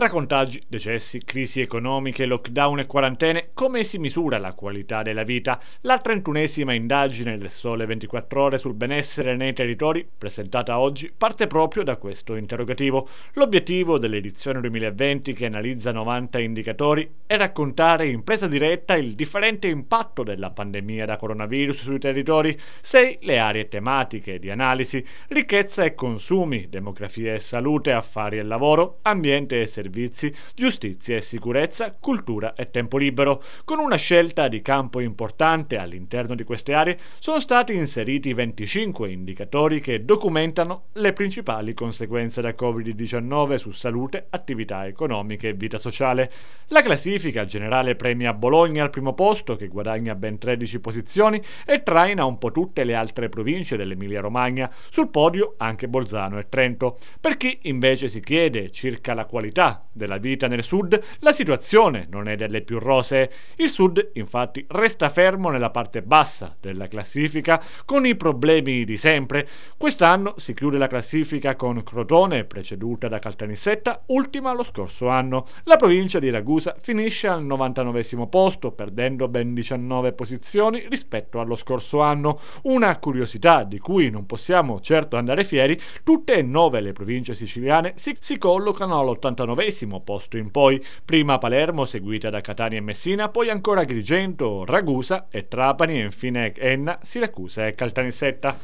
Tra contagi, decessi, crisi economiche, lockdown e quarantene, come si misura la qualità della vita? La trentunesima indagine del Sole 24 Ore sul benessere nei territori, presentata oggi, parte proprio da questo interrogativo. L'obiettivo dell'edizione 2020, che analizza 90 indicatori, è raccontare in presa diretta il differente impatto della pandemia da coronavirus sui territori, sei le aree tematiche di analisi, ricchezza e consumi, demografia e salute, affari e lavoro, ambiente e servizi servizi, giustizia e sicurezza, cultura e tempo libero. Con una scelta di campo importante all'interno di queste aree sono stati inseriti 25 indicatori che documentano le principali conseguenze da Covid-19 su salute, attività economiche e vita sociale. La classifica generale premia Bologna al primo posto, che guadagna ben 13 posizioni, e traina un po' tutte le altre province dell'Emilia-Romagna, sul podio anche Bolzano e Trento. Per chi invece si chiede circa la qualità della vita nel sud, la situazione non è delle più rosee. Il sud infatti resta fermo nella parte bassa della classifica con i problemi di sempre. Quest'anno si chiude la classifica con Crotone preceduta da Caltanissetta, ultima lo scorso anno. La provincia di Ragusa finisce al 99 posto perdendo ben 19 posizioni rispetto allo scorso anno. Una curiosità di cui non possiamo certo andare fieri, tutte e nove le province siciliane si, si collocano all'89 nove posto in poi, prima Palermo seguita da Catania e Messina, poi ancora Agrigento, Ragusa e Trapani e infine Enna, Siracusa e Caltanissetta.